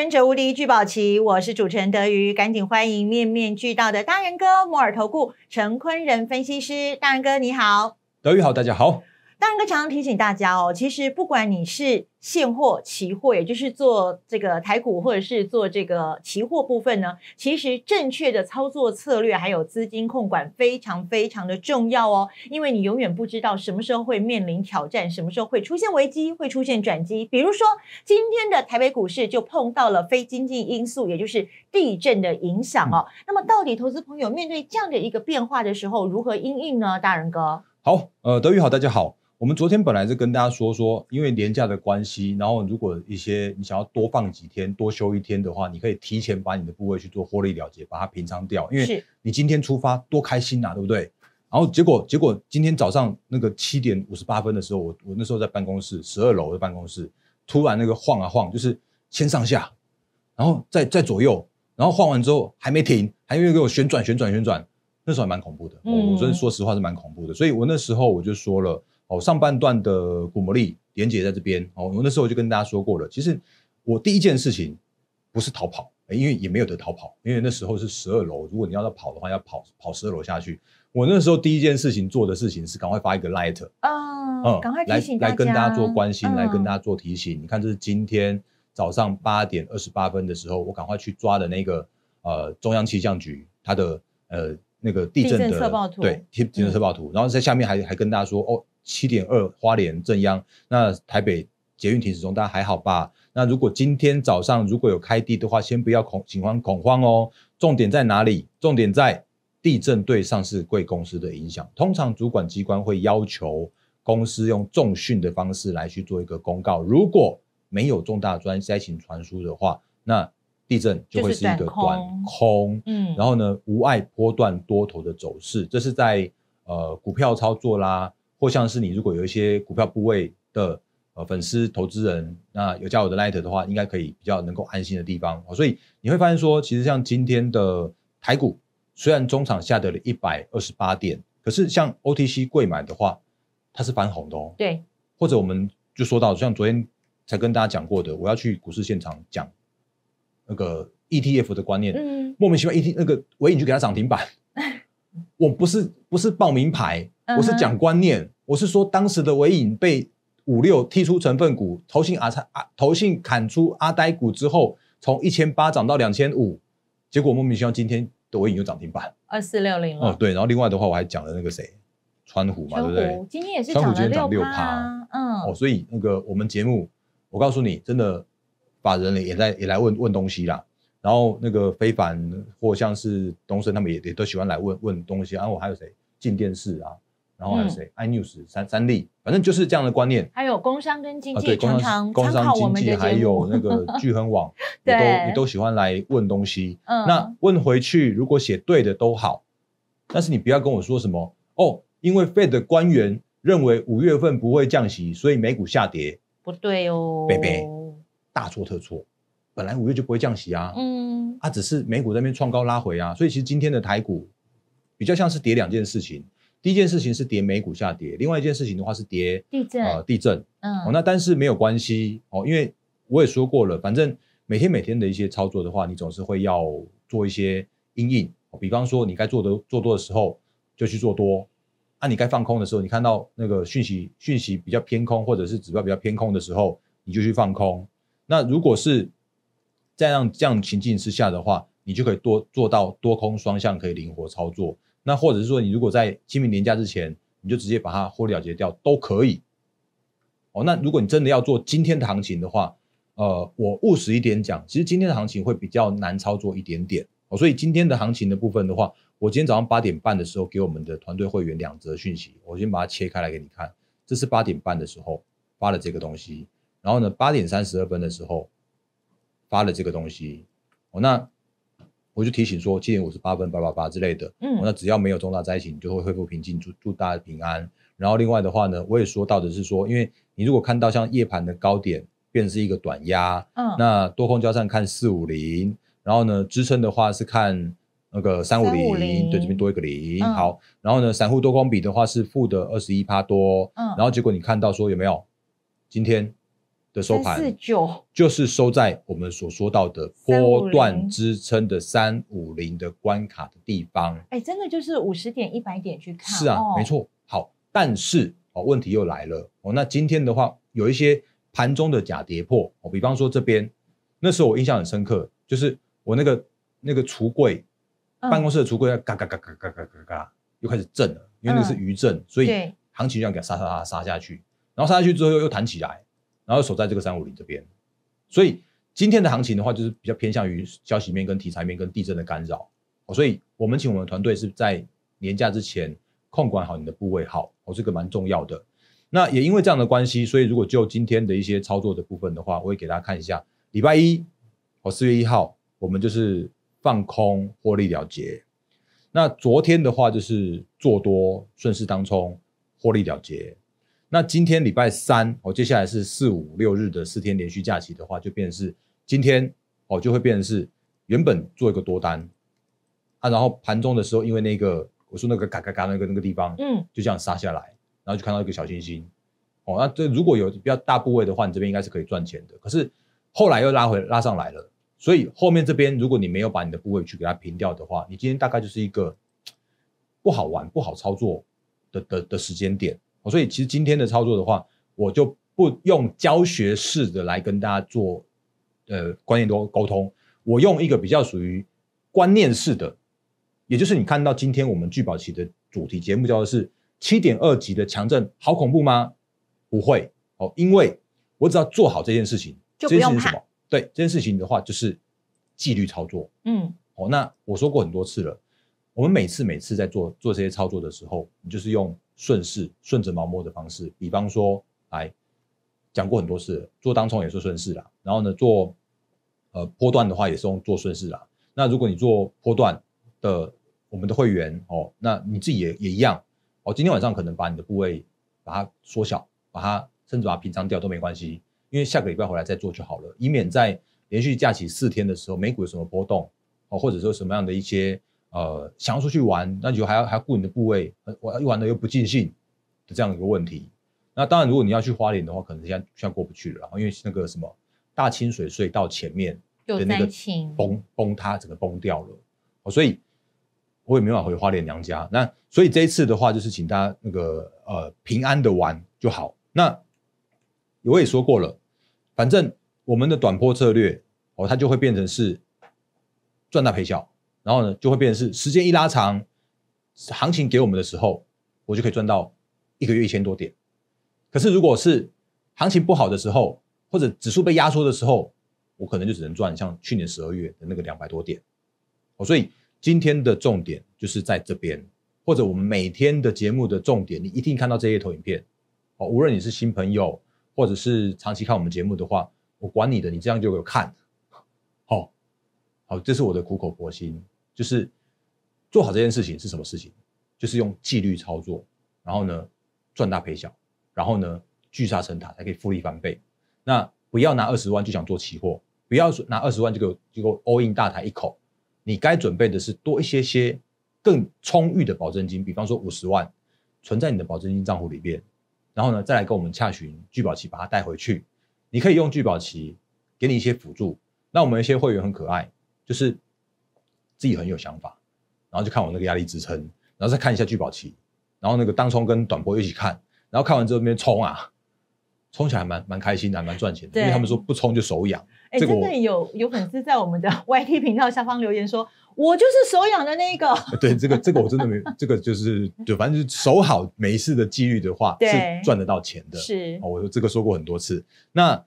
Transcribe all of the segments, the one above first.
身者无敌聚宝奇，我是主持人德瑜，赶紧欢迎面面俱到的大仁哥摩尔投顾陈坤仁分析师，大仁哥你好，德瑜好，大家好。大然，哥常常提醒大家哦，其实不管你是现货、期货，也就是做这个台股，或者是做这个期货部分呢，其实正确的操作策略还有资金控管非常非常的重要哦。因为你永远不知道什么时候会面临挑战，什么时候会出现危机，会出现转机。比如说今天的台北股市就碰到了非经济因素，也就是地震的影响哦。那么到底投资朋友面对这样的一个变化的时候，如何应运呢？大人哥，好，呃，德宇好，大家好。我们昨天本来是跟大家说说，因为年假的关系，然后如果一些你想要多放几天、多休一天的话，你可以提前把你的部位去做获利了结，把它平仓掉。因为你今天出发多开心啊，对不对？然后结果结果今天早上那个七点五十八分的时候，我我那时候在办公室十二楼的办公室，突然那个晃啊晃，就是先上下，然后再再左右，然后晃完之后还没停，还为给我旋转旋转旋转，那时候蛮恐怖的。嗯，我所以说实话是蛮恐怖的。所以我那时候我就说了。哦，上半段的古魔力连接在这边。哦，我那时候就跟大家说过了。其实我第一件事情不是逃跑，因为也没有得逃跑，因为那时候是十二楼。如果你要跑的话，要跑跑十二楼下去。我那时候第一件事情做的事情是赶快发一个 light，嗯嗯，赶快醒来跟大家做关心，来跟大家做提醒。你看，这是今天早上八点二十八分的时候，我赶快去抓的那个呃中央气象局它的呃那个地震的对地震测报图，然后在下面还还跟大家说哦。七点二，花莲正央，那台北捷运停止中，大家还好吧。那如果今天早上如果有开地的话，先不要恐恐慌恐慌哦。重点在哪里？重点在地震对上市贵公司的影响。通常主管机关会要求公司用重讯的方式来去做一个公告。如果没有重大专灾情传输的话，那地震就会是一个短空，嗯，然后呢，无碍波段多头的走势。这是在呃股票操作啦。或像是你如果有一些股票部位的呃粉丝投资人，那有加我的 light 的话，应该可以比较能够安心的地方哦、所以你会发现说，其实像今天的台股，虽然中场下跌了一百二十八点，可是像 OTC 贵买的话，它是翻红的哦。对。或者我们就说到，像昨天才跟大家讲过的，我要去股市现场讲那个 ETF 的观念，嗯，莫名其妙 e T 那个尾影就给它涨停板。我不是不是报名牌，我是讲观念。我是说，当时的尾影被五六踢出成分股，投信阿差投信砍出阿呆股之后，从一千八涨到两千五，结果莫名其妙今天的尾影又涨停板，二四六零了。嗯，对。然后另外的话，我还讲了那个谁，川股嘛，对不对？川股今天也是川股今天涨六趴，嗯。哦，所以那个我们节目，我告诉你，真的把人也也在也来问问东西啦。然后那个非凡或像是东森，他们也也都喜欢来问问东西。然后我还有谁，进电视啊，然后还有谁，i news 三三立，反正就是这样的观念。还有工商跟经济，对，工商工商经济还有那个 聚恒网，你都你都喜欢来问东西。嗯，那问回去如果写对的都好，但是你不要跟我说什么哦，因为 Fed 官员认为五月份不会降息，所以美股下跌。不对哦，贝贝大错特错。本来五月就不会降息啊，嗯，啊，只是美股那边创高拉回啊，所以其实今天的台股比较像是跌两件事情，第一件事情是跌美股下跌，另外一件事情的话是跌地震啊地震，嗯，哦，那但是没有关系哦，因为我也说过了，反正每天每天的一些操作的话，你总是会要做一些影、哦，比方说你该做的做多的时候就去做多，啊，你该放空的时候，你看到那个讯息讯息比较偏空，或者是指标比较偏空的时候，你就去放空，那如果是在这样这样情境之下的话，你就可以多做到多空双向可以灵活操作。那或者是说，你如果在清明年假之前，你就直接把它获利了结掉都可以。哦，那如果你真的要做今天的行情的话，呃，我务实一点讲，其实今天的行情会比较难操作一点点。哦，所以今天的行情的部分的话，我今天早上八点半的时候给我们的团队会员两则讯息，我先把它切开来给你看。这是八点半的时候发的这个东西，然后呢，八点三十二分的时候。发了这个东西，哦，那我就提醒说今年五十八分八八八之类的，嗯，那只要没有重大灾情，就会恢复平静，祝祝大家平安。然后另外的话呢，我也说到的是说，因为你如果看到像夜盘的高点变成是一个短压，嗯，那多空交战看四五零，然后呢支撑的话是看那个三五零，对，这边多一个零，好，然后呢散户多空比的话是负的二十一趴多，嗯，然后结果你看到说有没有今天？的收盘就是收在我们所说到的波段支撑的三五零的关卡的地方。哎，真的就是五十点、一百点去看。是啊，没错。好，但是哦，问题又来了哦。那今天的话，有一些盘中的假跌破哦，比方说这边那时候我印象很深刻，就是我那个那个橱柜办公室的橱柜要嘎嘎嘎嘎嘎嘎嘎又开始震了，因为那是余震，所以行情就要给杀杀杀杀下去，然后杀下去之后又弹起来。然后守在这个三五零这边，所以今天的行情的话，就是比较偏向于消息面、跟题材面、跟地震的干扰。所以我们请我们团队是在年假之前控管好你的部位，好，哦，这个蛮重要的。那也因为这样的关系，所以如果就今天的一些操作的部分的话，我会给大家看一下。礼拜一，哦，四月一号，我们就是放空获利了结。那昨天的话，就是做多顺势当冲获利了结。那今天礼拜三，我接下来是四五六日的四天连续假期的话，就变成是今天哦，就会变成是原本做一个多单啊，然后盘中的时候，因为那个我说那个嘎嘎嘎那个那个地方，嗯，就这样杀下来，然后就看到一个小星星哦，那这如果有比较大部位的话，你这边应该是可以赚钱的。可是后来又拉回拉上来了，所以后面这边如果你没有把你的部位去给它平掉的话，你今天大概就是一个不好玩、不好操作的的的时间点。所以，其实今天的操作的话，我就不用教学式的来跟大家做，呃，观念多沟通。我用一个比较属于观念式的，也就是你看到今天我们聚宝旗的主题节目叫做是七点二级的强震，好恐怖吗？不会，哦，因为我只要做好这件事情，就是什么？对，这件事情的话就是纪律操作。嗯，哦，那我说过很多次了，我们每次每次在做做这些操作的时候，你就是用。顺势顺着毛毛的方式，比方说来讲过很多次，做当冲也是顺势啦。然后呢，做呃波段的话也是用做顺势啦。那如果你做波段的我们的会员哦，那你自己也也一样哦。今天晚上可能把你的部位把它缩小，把它甚至把它平仓掉都没关系，因为下个礼拜回来再做就好了，以免在连续假期四天的时候美股有什么波动哦，或者说什么样的一些。呃，想要出去玩，那你就还要还顾你的部位，玩一玩的又不尽兴的这样一个问题。那当然，如果你要去花莲的话，可能现在现在过不去了，然后因为那个什么大清水隧道前面的那个崩崩塌，整个崩掉了。哦，所以我也没办法回花莲娘家。那所以这一次的话，就是请大家那个呃平安的玩就好。那我也说过了，反正我们的短波策略哦，它就会变成是赚大赔小。然后呢，就会变成是时间一拉长，行情给我们的时候，我就可以赚到一个月一千多点。可是如果是行情不好的时候，或者指数被压缩的时候，我可能就只能赚像去年十二月的那个两百多点。哦，所以今天的重点就是在这边，或者我们每天的节目的重点，你一定看到这些投影片。哦，无论你是新朋友，或者是长期看我们节目的话，我管你的，你这样就有看。好，这是我的苦口婆心，就是做好这件事情是什么事情？就是用纪律操作，然后呢赚大赔小，然后呢聚沙成塔才可以复利翻倍。那不要拿二十万就想做期货，不要说拿二十万就给就给 all in 大台一口。你该准备的是多一些些更充裕的保证金，比方说五十万存在你的保证金账户里边，然后呢再来跟我们洽询聚宝期把它带回去。你可以用聚宝期给你一些辅助。那我们一些会员很可爱。就是自己很有想法，然后就看我那个压力支撑，然后再看一下聚宝期，然后那个当冲跟短波一起看，然后看完之后那边冲啊，冲起来还蛮蛮开心，还蛮赚钱的。因为他们说不冲就手痒。哎，真的有有粉丝在我们的 Y T 频道下方留言说，我就是手痒的那个。对，这个这个我真的没，这个就是，对，反正就守好没事的几率的话，是赚得到钱的。是，我这个说过很多次。那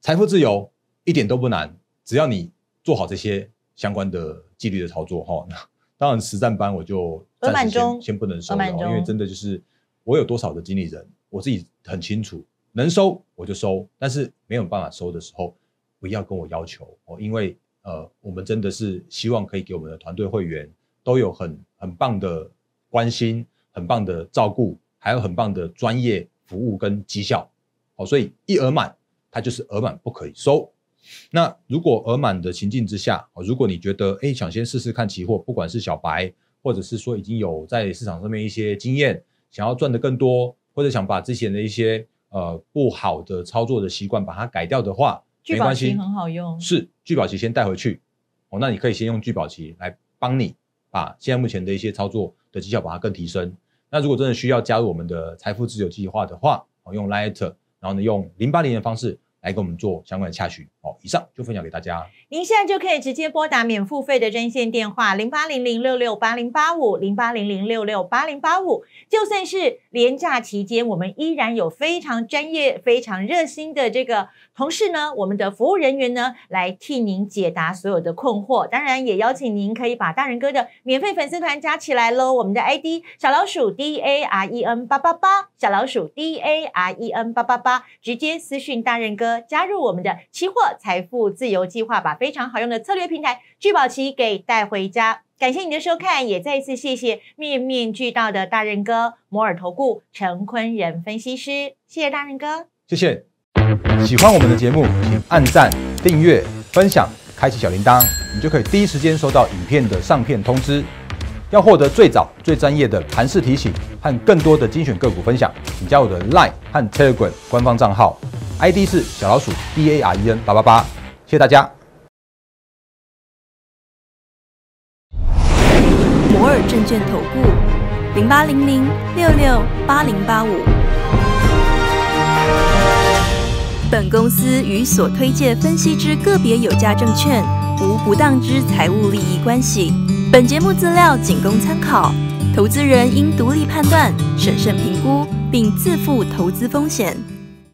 财富自由一点都不难，只要你做好这些。相关的纪律的操作哈，那当然实战班我就暂时先先不能收，因为真的就是我有多少的经理人，我自己很清楚，能收我就收，但是没有办法收的时候，不要跟我要求哦，因为呃我们真的是希望可以给我们的团队会员都有很很棒的关心、很棒的照顾，还有很棒的专业服务跟绩效，好，所以一额满它就是额满不可以收。那如果额满的情境之下，如果你觉得哎，想先试试看期货，不管是小白，或者是说已经有在市场上面一些经验，想要赚的更多，或者想把之前的一些呃不好的操作的习惯把它改掉的话，没关系，很好用，是聚宝期先带回去，哦，那你可以先用聚宝期来帮你把现在目前的一些操作的绩效把它更提升。那如果真的需要加入我们的财富自由计划的话，哦，用 Lite，然后呢用零八零的方式。来给我们做相关的查询哦。以上就分享给大家。您现在就可以直接拨打免付费的专线电话零八零零六六八零八五零八零零六六八零八五。就算是廉假期间，我们依然有非常专业、非常热心的这个同事呢，我们的服务人员呢，来替您解答所有的困惑。当然，也邀请您可以把大仁哥的免费粉丝团加起来喽。我们的 ID 小老鼠 D A R E N 八八八，小老鼠 D A R E N 八八八，直接私讯大仁哥。加入我们的期货财富自由计划，把非常好用的策略平台聚宝期给带回家。感谢你的收看，也再一次谢谢面面俱到的大任哥摩尔投顾陈坤仁分析师，谢谢大任哥，谢谢。喜欢我们的节目，请按赞、订阅、分享，开启小铃铛，你就可以第一时间收到影片的上片通知。要获得最早、最专业的盘势提醒和更多的精选个股分享，请加我的 Line 和 Telegram 官方账号。ID 是小老鼠 B A R E N 八八八，谢谢大家。摩尔证券投顾零八零零六六八零八五。本公司与所推介分析之个别有价证券无不当之财务利益关系。本节目资料仅供参考，投资人应独立判断、审慎评估，并自负投资风险。